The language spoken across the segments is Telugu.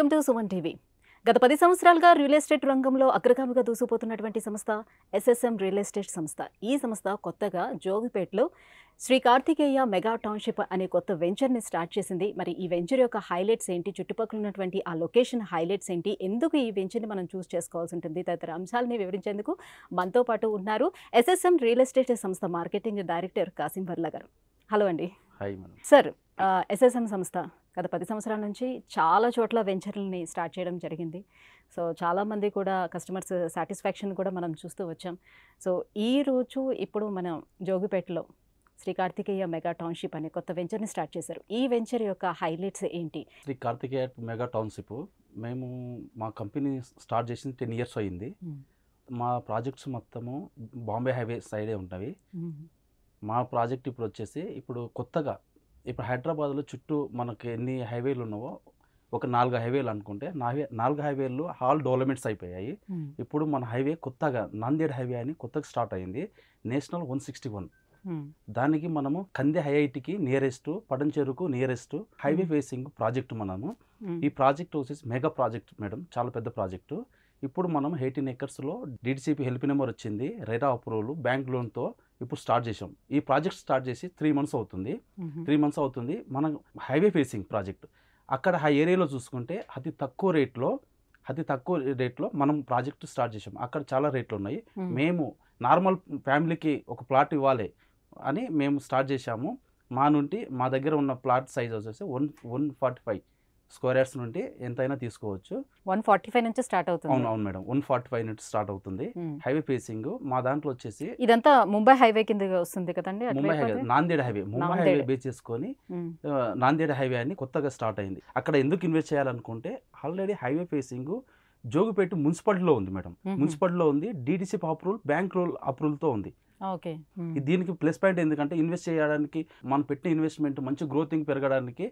వెల్కమ్ టు సుమన్ టీవీ గత పది సంవత్సరాలుగా రియల్ ఎస్టేట్ రంగంలో అగ్రగామిగా దూసుకుపోతున్నటువంటి సంస్థ ఎస్ఎస్ఎం రియల్ ఎస్టేట్ సంస్థ ఈ సంస్థ కొత్తగా జోగిపేట్లో శ్రీ కార్తికేయ మెగా టౌన్షిప్ అనే కొత్త వెంచర్ని స్టార్ట్ చేసింది మరి ఈ వెంచర్ యొక్క హైలైట్స్ ఏంటి చుట్టుపక్కల ఉన్నటువంటి ఆ లొకేషన్ హైలైట్స్ ఏంటి ఎందుకు ఈ వెంచర్ని మనం చూస్ చేసుకోవాల్సి ఉంటుంది తదితర అంశాలని వివరించేందుకు మనతో పాటు ఉన్నారు ఎస్ఎస్ఎం రియల్ ఎస్టేట్ సంస్థ మార్కెటింగ్ డైరెక్టర్ కాసిం గారు హలో అండి సార్ ఎస్ఎస్ఎం సంస్థ గత పది సంవత్సరాల నుంచి చాలా చోట్ల వెంచర్లని స్టార్ట్ చేయడం జరిగింది సో చాలామంది కూడా కస్టమర్స్ సాటిస్ఫాక్షన్ కూడా మనం చూస్తూ వచ్చాం సో ఈ రోజు ఇప్పుడు మనం జోగిపేటలో శ్రీ కార్తికేయ మెగా టౌన్షిప్ అనే కొత్త వెంచర్ని స్టార్ట్ చేశారు ఈ వెంచర్ యొక్క హైలైట్స్ ఏంటి శ్రీ కార్తికేయ మెగా టౌన్షిప్ మేము మా కంపెనీ స్టార్ట్ చేసింది టెన్ ఇయర్స్ అయింది మా ప్రాజెక్ట్స్ మొత్తము బాంబే హైవే సైడే ఉంటాయి మా ప్రాజెక్ట్ ఇప్పుడు వచ్చేసి ఇప్పుడు కొత్తగా ఇప్పుడు హైదరాబాద్లో చుట్టూ మనకి ఎన్ని హైవేలు ఉన్నావో ఒక నాలుగు హైవేలు అనుకుంటే నాలుగు హైవేలు హాల్ డెవలప్మెంట్స్ అయిపోయాయి ఇప్పుడు మన హైవే కొత్తగా నాందేడ్ హైవే అని కొత్తగా స్టార్ట్ అయింది నేషనల్ వన్ సిక్స్టీ వన్ దానికి మనము కంది హైఐటికి నియరెస్ట్ పడంచెరుకు నియరెస్ట్ హైవే ఫేసింగ్ ప్రాజెక్ట్ మనము ఈ ప్రాజెక్ట్ వచ్చేసి మెగా ప్రాజెక్ట్ మేడం చాలా పెద్ద ప్రాజెక్టు ఇప్పుడు మనం ఎయిటీన్ ఎకర్స్లో డీడీసీపీ హెల్ప్ నెంబర్ వచ్చింది రైరా అప్రూవల్ బ్యాంక్ లోన్తో ఇప్పుడు స్టార్ట్ చేసాం ఈ ప్రాజెక్ట్ స్టార్ట్ చేసి త్రీ మంత్స్ అవుతుంది త్రీ మంత్స్ అవుతుంది మనం హైవే ఫేసింగ్ ప్రాజెక్ట్ అక్కడ ఆ ఏరియాలో చూసుకుంటే అతి తక్కువ రేట్లో అతి తక్కువ రేట్లో మనం ప్రాజెక్ట్ స్టార్ట్ చేసాం అక్కడ చాలా రేట్లు ఉన్నాయి మేము నార్మల్ ఫ్యామిలీకి ఒక ప్లాట్ ఇవ్వాలి అని మేము స్టార్ట్ చేశాము మా నుండి మా దగ్గర ఉన్న ప్లాట్ సైజ్ వచ్చేసి one one forty five square yards నుండి ఎంతైనా తీసుకోవచ్చు వన్ ఫార్టీ ఫైవ్ నుంచి స్టార్ట్ అవుతుంది అవును అవును మేడం వన్ ఫార్టీ ఫైవ్ నుంచి స్టార్ట్ అవుతుంది హైవే ఫేసింగ్ మా దాంట్లో వచ్చేసి ఇదంతా ముంబై హైవే కింద వస్తుంది కదండి Mumbai highway Nanded highway Mumbai highway base చేసుకొని నాందేడ్ హైవే అని కొత్తగా స్టార్ట్ అయింది అక్కడ ఎందుకు ఇన్వెస్ట్ చేయాలనుకుంటే ఆల్రెడీ హైవే ఫేసింగ్ జోగుపేట మున్సిపాలిటీలో ఉంది మేడం మున్సిపాలిటీలో ఉంది డీటీసీ అప్రూవల్ బ్యాంక్ రూల్ అప్రూవల్తో ఉంది ఓకే దీనికి ప్లస్ పాయింట్ ఎందుకంటే ఇన్వెస్ట్ చేయడానికి మనం పెట్టిన ఇన్వెస్ట్మెంట్ మంచి గ్రోతింగ్ పెరగడానికి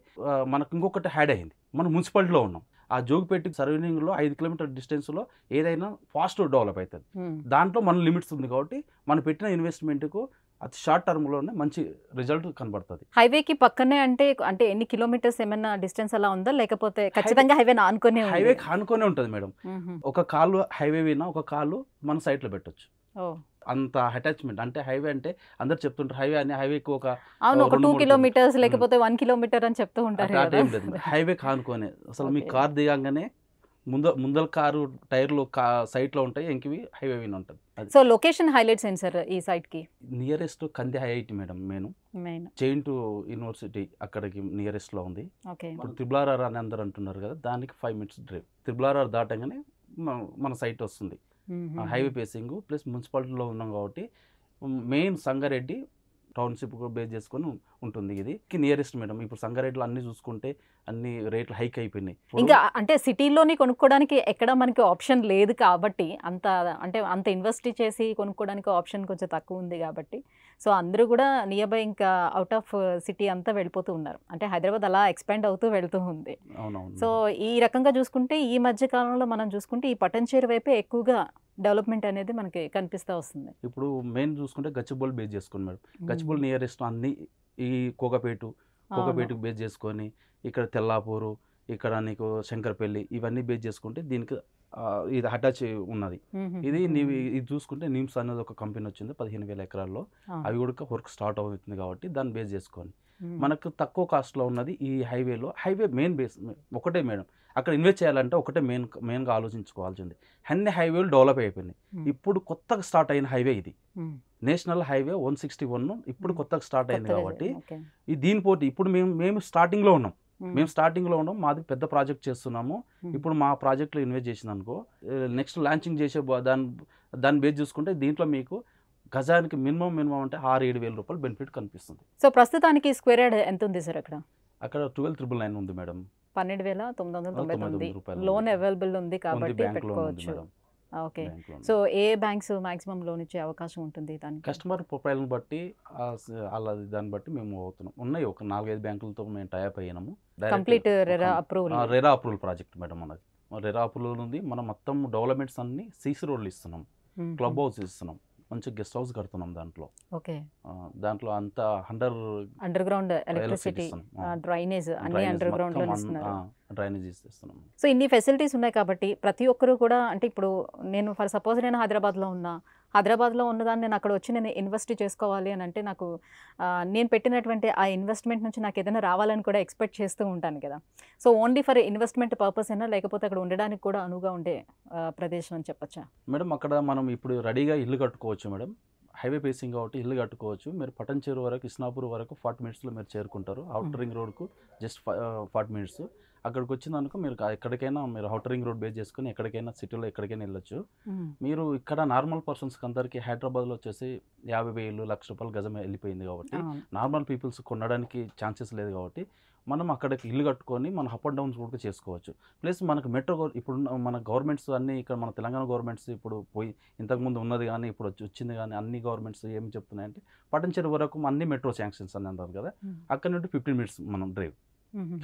మనకు ఇంకొకటి హ్యాడ్ అయింది మనం మున్సిపాలిటీలో ఉన్నాం ఆ జోగిపేట సరౌండింగ్లో ఐదు కిలోమీటర్ డిస్టెన్స్లో ఏదైనా ఫాస్ట్ డెవలప్ అవుతుంది దాంట్లో మన లిమిట్స్ ఉంది కాబట్టి మనం పెట్టిన ఇన్వెస్ట్మెంట్కు అతి షార్ట్ టర్మ్ లోనే మంచి రిజల్ట్ కనబడుతుంది హైవేకి పక్కనే అంటే అంటే ఎన్ని కిలోమీటర్స్ ఏమైనా డిస్టెన్స్ అలా ఉందా లేకపోతే ఖచ్చితంగా హైవే ఆనుకునే హైవే ఆనుకునే ఉంటుంది మేడం ఒక కాలు హైవే వినా ఒక కాలు మన లో పెట్టచ్చు అంత అటాచ్మెంట్ అంటే హైవే అంటే అందరు చెప్తుంటారు హైవే అని హైవేకి ఒక అవును ఒక టూ కిలోమీటర్స్ లేకపోతే వన్ కిలోమీటర్ అని చెప్తూ ఉంటారు హైవే కానుకోనే అసలు మీ కార్ దిగంగానే ముంద ముందల కారు టైర్లు కా సైట్లో ఉంటాయి ఇంకవి హైవే విన్ ఉంటుంది సో లొకేషన్ హైలైట్స్ ఏంటి సార్ ఈ సైట్ కి నియరెస్ట్ కంది ఐఐటి మేడం నేను చైన్ టు యూనివర్సిటీ అక్కడికి నియరెస్ట్లో ఉంది ఇప్పుడు త్రిబులారార్ అని అందరు అంటున్నారు కదా దానికి ఫైవ్ మినిట్స్ డ్రైవ్ త్రిబులారార్ దాటంగానే మన సైట్ వస్తుంది హైవే పేసింగ్ ప్లస్ మున్సిపాలిటీలో ఉన్నాం కాబట్టి మెయిన్ సంగారెడ్డి టౌన్షిప్ బేస్ చేసుకొని ఉంటుంది ఇది నియరెస్ట్ మేడం ఇప్పుడు సంగారెడ్డిలో అన్ని చూసుకుంటే అన్ని రేట్లు హైక్ అయిపోయినాయి ఇంకా అంటే సిటీలోని కొనుక్కోవడానికి ఎక్కడ మనకి ఆప్షన్ లేదు కాబట్టి అంత అంటే అంత ఇన్వెస్ట్ చేసి కొనుక్కోవడానికి ఆప్షన్ కొంచెం తక్కువ ఉంది కాబట్టి సో అందరూ కూడా నియర్ బై ఇంకా అవుట్ ఆఫ్ సిటీ అంతా వెళ్ళిపోతూ ఉన్నారు అంటే హైదరాబాద్ అలా ఎక్స్పాండ్ అవుతూ వెళ్తూ ఉంది సో ఈ రకంగా చూసుకుంటే ఈ మధ్య కాలంలో మనం చూసుకుంటే ఈ పటన్చేరు వైపే ఎక్కువగా డెవలప్మెంట్ అనేది మనకి కనిపిస్తూ వస్తుంది ఇప్పుడు మెయిన్ చూసుకుంటే గచ్చిబోల్ బేస్ చేసుకుని మేడం గచ్చిబోల్ నియరెస్ట్ అన్ని ఈ కోకపేటు కోకపేటుకు బేస్ చేసుకొని ఇక్కడ తెల్లాపూరు ఇక్కడ నీకు శంకర్పల్లి ఇవన్నీ బేస్ చేసుకుంటే దీనికి ఇది అటాచ్ ఉన్నది ఇది ఇది చూసుకుంటే నిమ్స్ అనేది ఒక కంపెనీ వచ్చింది పదిహేను వేల ఎకరాల్లో అవి కూడా వర్క్ స్టార్ట్ అవుతుంది కాబట్టి దాన్ని బేస్ చేసుకొని మనకు తక్కువ కాస్ట్లో ఉన్నది ఈ హైవేలో హైవే మెయిన్ బేస్ ఒకటే మేడం అక్కడ ఇన్వెస్ట్ చేయాలంటే ఒకటే మెయిన్ మెయిన్గా ఆలోచించుకోవాల్సింది అన్ని హైవేలు డెవలప్ అయిపోయినాయి ఇప్పుడు కొత్తగా స్టార్ట్ అయిన హైవే ఇది national highway one sixty one ఇప్పుడు కొత్తగా స్టార్ట్ అయింది కాబట్టి ఈ దీని పోటీ ఇప్పుడు మేము మేము స్టార్టింగ్లో ఉన్నాం మేము స్టార్టింగ్లో ఉన్నాం మాది పెద్ద ప్రాజెక్ట్ చేస్తున్నాము ఇప్పుడు మా ప్రాజెక్ట్లో ఇన్వెస్ట్ చేసింది అనుకో నెక్స్ట్ లాంచింగ్ చేసే దాని దాన్ని బేస్ చూసుకుంటే దీంట్లో మీకు గజానికి మినిమం మినిమం అంటే ఆరు ఏడు వేల రూపాయలు బెనిఫిట్ కనిపిస్తుంది సో ప్రస్తుతానికి స్క్వేర్ యార్డ్ ఎంత ఉంది సార్ అక్కడ అక్కడ ట్వెల్వ్ త్రిబుల్ నైన్ ఉంది మేడం పన్నెండు వేల తొమ్మిది వందల తొంభై తొమ్మిది లోన్ అవైలబుల్ ఉంది కాబట్టి పెట్టుకోవచ్చు ఓకే సో ఏ బ్యాంక్స్ మాక్సిమం లోన్ ఇచ్చే అవకాశం ఉంటుంది దానికి కస్టమర్ ప్రొఫైల్ని బట్టి అలా దాన్ని బట్టి మేము అవుతున్నాం ఉన్నాయి ఒక నాలుగైదు బ్యాంకులతో మేము టైప్ అయ్యాము complete RERA approval RERA approval project madam మనది రెరా అప్రూవల్ ఉంది మనం మొత్తం డెవలప్మెంట్స్ అన్ని సీసీ రోడ్లు ఇస్తున్నాం క్లబ్ హౌస్ ఇస్తున్నాం మంచి గెస్ట్ హౌస్ కడుతున్నాం దాంట్లో ఓకే దాంట్లో అంతా under underground electricity drainage అన్ని అండర్ గ్రౌండ్ డ్రైనేజీస్ ఇస్తున్నాం సో ఇన్ని ఫెసిలిటీస్ ఉన్నాయి కాబట్టి ప్రతి ఒక్కరు కూడా అంటే ఇప్పుడు నేను ఫర్ సపోజ్ నేను హైదరాబాద్లో ఉన్నా హైదరాబాద్లో ఉన్నదాన్ని నేను అక్కడ వచ్చి నేను ఇన్వెస్ట్ చేసుకోవాలి అని అంటే నాకు నేను పెట్టినటువంటి ఆ ఇన్వెస్ట్మెంట్ నుంచి నాకు ఏదైనా రావాలని కూడా ఎక్స్పెక్ట్ చేస్తూ ఉంటాను కదా so only for investment purpose అయినా లేకపోతే అక్కడ ఉండడానికి కూడా అనువుగా ఉండే ప్రదేశం అని చెప్పచ్చా మేడం అక్కడ మనం ఇప్పుడు రెడీగా ఇల్లు కట్టుకోవచ్చు మేడం హైవే పేసింగ్ కాబట్టి ఇల్లు కట్టుకోవచ్చు మీరు పటన్చేరు వరకు ఇస్నాపూర్ వరకు ఫార్టీ మినిట్స్లో మీరు చేరుకుంటారు అవుటర్ రింగ్ రోడ్కు జస్ట్ ఫార్టీ మినిట్స్ అక్కడికి వచ్చిందనుకో మీరు ఎక్కడికైనా మీరు అవుటర్ రింగ్ రోడ్ బేస్ చేసుకుని ఎక్కడికైనా సిటీలో ఎక్కడికైనా వెళ్ళొచ్చు మీరు ఇక్కడ నార్మల్ పర్సన్స్కి అందరికీ హైదరాబాద్లో వచ్చేసి యాభై వేలు లక్ష రూపాయలు గజం వెళ్ళిపోయింది కాబట్టి నార్మల్ పీపుల్స్ కొనడానికి ఛాన్సెస్ లేదు కాబట్టి మనం అక్కడికి ఇల్లు కట్టుకొని మనం అప్ అండ్ డౌన్స్ కూడా చేసుకోవచ్చు ప్లస్ మనకు మెట్రో ఇప్పుడు మన గవర్నమెంట్స్ అన్నీ ఇక్కడ మన తెలంగాణ గవర్నమెంట్స్ ఇప్పుడు పోయి ఇంతకుముందు ఉన్నది కానీ ఇప్పుడు వచ్చి వచ్చింది కానీ అన్ని గవర్నమెంట్స్ ఏమి చెప్తున్నాయంటే పటంచెరు వరకు అన్ని మెట్రో శాంక్షన్స్ అని అన్నారు కదా అక్కడ నుండి ఫిఫ్టీన్ మినిట్స్ మనం డ్రైవ్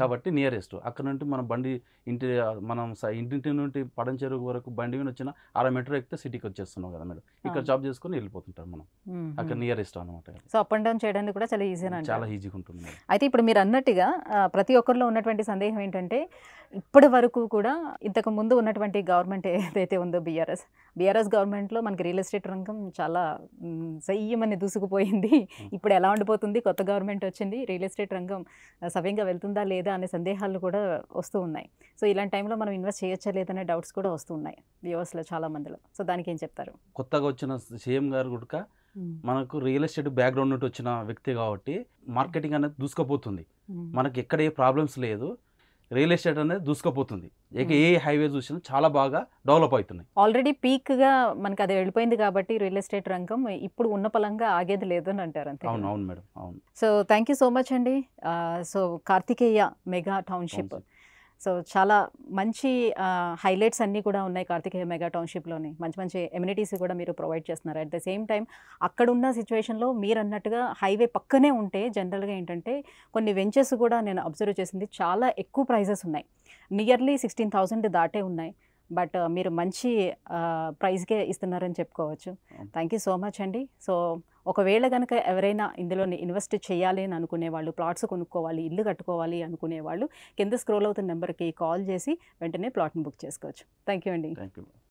కాబట్టి నియరెస్ట్ అక్కడ నుండి మన బండి ఇంటి మనం ఇంటింటి నుండి చెరువు వరకు బండి మీద వచ్చిన అర మీటర్ ఎక్కితే సిటీకి వచ్చేస్తున్నాం కదా మేడం ఇక్కడ జాబ్ చేసుకుని వెళ్ళిపోతుంటారు మనం అక్కడ నియరెస్ట్ అనమాట సో అప్ అండ్ డౌన్ చేయడానికి కూడా చాలా ఈజీ చాలా ఈజీగా ఉంటుంది అయితే ఇప్పుడు మీరు అన్నట్టుగా ప్రతి ఒక్కరిలో ఉన్నటువంటి సందేహం ఏంటంటే ఇప్పటి వరకు కూడా ఇంతకు ముందు ఉన్నటువంటి గవర్నమెంట్ ఏదైతే ఉందో బీఆర్ఎస్ బీఆర్ఎస్ గవర్నమెంట్లో మనకి రియల్ ఎస్టేట్ రంగం చాలా సయ్యమని దూసుకుపోయింది ఇప్పుడు ఎలా ఉండిపోతుంది కొత్త గవర్నమెంట్ వచ్చింది రియల్ ఎస్టేట్ రంగం సవ్యంగా వెళ్తుందా లేదా అనే సందేహాలు కూడా వస్తూ ఉన్నాయి సో ఇలాంటి టైంలో మనం ఇన్వెస్ట్ చేయొచ్చా లేదనే డౌట్స్ కూడా వస్తూ ఉన్నాయి వ్యూవర్స్లో చాలా మందిలో సో దానికి ఏం చెప్తారు కొత్తగా వచ్చిన సీఎం గారు కూడా మనకు రియల్ ఎస్టేట్ బ్యాక్గ్రౌండ్ నుండి వచ్చిన వ్యక్తి కాబట్టి మార్కెటింగ్ అనేది దూసుకుపోతుంది మనకి ఎక్కడ ఏ ప్రాబ్లమ్స్ లేదు రియల్ ఎస్టేట్ అనేది దూసుకుపోతుంది ఇక ఏ హైవే చూసినా చాలా బాగా డెవలప్ అవుతున్నాయి ఆల్రెడీ పీక్ గా మనకి అది వెళ్ళిపోయింది కాబట్టి రియల్ ఎస్టేట్ రంగం ఇప్పుడు ఉన్న పలంగా ఆగేది లేదు అని అంటారు అంతే అవును అవును మేడం అవును so thank you so much అండి so Karthikeya mega township so చాలా మంచి హైలైట్స్ అన్నీ కూడా ఉన్నాయి కార్తికేయ మెగా టౌన్షిప్లోని మంచి మంచి ఎమ్యూనిటీస్ కూడా మీరు ప్రొవైడ్ చేస్తున్నారు అట్ ద సేమ్ టైం అక్కడ ఉన్న సిచ్యువేషన్లో మీరు అన్నట్టుగా హైవే పక్కనే ఉంటే జనరల్గా ఏంటంటే కొన్ని వెంచర్స్ కూడా నేను అబ్జర్వ్ చేసింది చాలా ఎక్కువ ప్రైజెస్ ఉన్నాయి నియర్లీ సిక్స్టీన్ థౌజండ్ దాటే ఉన్నాయి బట్ మీరు మంచి ప్రైజ్కే ఇస్తున్నారని చెప్పుకోవచ్చు థ్యాంక్ యూ సో మచ్ అండి సో ఒకవేళ కనుక ఎవరైనా ఇందులో ఇన్వెస్ట్ చేయాలి అని అనుకునే వాళ్ళు ప్లాట్స్ కొనుక్కోవాలి ఇల్లు కట్టుకోవాలి అనుకునే వాళ్ళు కింద స్క్రోల్ అవుతున్న నెంబర్కి కాల్ చేసి వెంటనే ప్లాట్ని బుక్ చేసుకోవచ్చు థ్యాంక్ యూ అండి థ్యాంక్